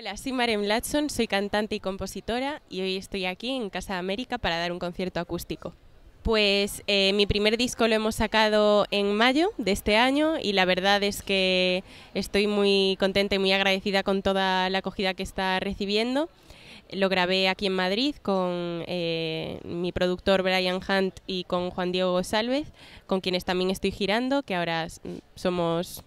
Hola, soy Marem Latson, soy cantante y compositora y hoy estoy aquí en Casa América para dar un concierto acústico. Pues eh, mi primer disco lo hemos sacado en mayo de este año y la verdad es que estoy muy contenta y muy agradecida con toda la acogida que está recibiendo. Lo grabé aquí en Madrid con eh, mi productor Brian Hunt y con Juan Diego Salvez, con quienes también estoy girando, que ahora mm, somos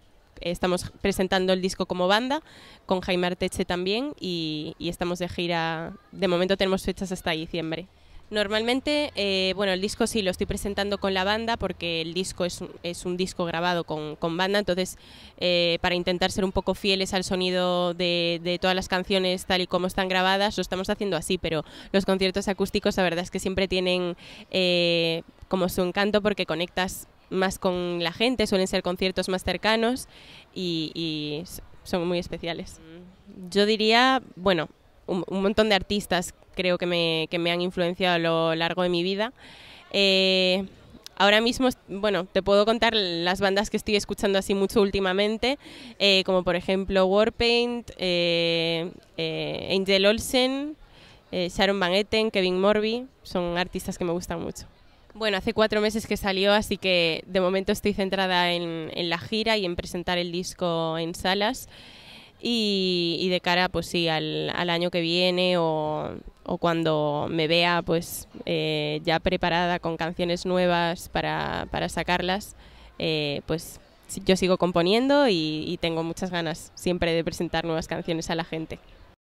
estamos presentando el disco como banda, con Jaime Arteche también, y, estamos de gira. De momento tenemos fechas hasta diciembre. Normalmente, eh, bueno, el disco sí lo estoy presentando con la banda porque el disco es, un disco grabado con, banda, entonces eh, para intentar ser un poco fieles al sonido de, todas las canciones tal y como están grabadas, lo estamos haciendo así, pero los conciertos acústicos la verdad es que siempre tienen eh, como su encanto porque conectas más con la gente, suelen ser conciertos más cercanos y, son muy especiales. Yo diría, bueno, un, montón de artistas creo que me, han influenciado a lo largo de mi vida. Eh, ahora mismo, bueno, te puedo contar las bandas que estoy escuchando así mucho últimamente, eh, como por ejemplo Warpaint, eh, Angel Olsen, Sharon Van Etten, Kevin Morby, son artistas que me gustan mucho. Bueno, hace cuatro meses que salió, así que de momento estoy centrada en, la gira y en presentar el disco en salas. Y, de cara, pues sí, al, año que viene o, cuando me vea, pues eh, ya preparada con canciones nuevas para, sacarlas, eh, pues yo sigo componiendo y tengo muchas ganas siempre de presentar nuevas canciones a la gente.